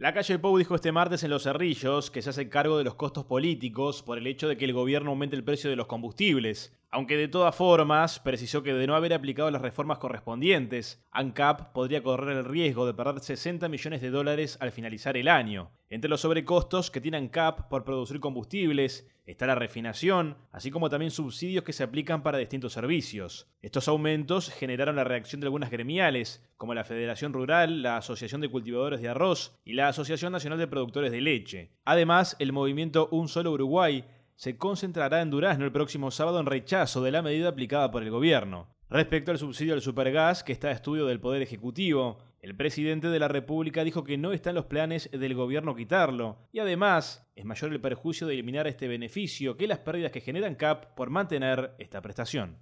La calle Pou dijo este martes en Los Cerrillos que se hace cargo de los costos políticos por el hecho de que el gobierno aumente el precio de los combustibles. Aunque de todas formas, precisó que de no haber aplicado las reformas correspondientes, ANCAP podría correr el riesgo de perder 60 millones de dólares al finalizar el año. Entre los sobrecostos que tiene ANCAP por producir combustibles está la refinación, así como también subsidios que se aplican para distintos servicios. Estos aumentos generaron la reacción de algunas gremiales, como la Federación Rural, la Asociación de Cultivadores de Arroz y la Asociación Nacional de Productores de Leche. Además, el movimiento Un Solo Uruguay se concentrará en Durazno el próximo sábado en rechazo de la medida aplicada por el gobierno. Respecto al subsidio al supergas, que está a estudio del Poder Ejecutivo, el presidente de la República dijo que no están los planes del gobierno quitarlo, y además es mayor el perjuicio de eliminar este beneficio que las pérdidas que generan CAP por mantener esta prestación.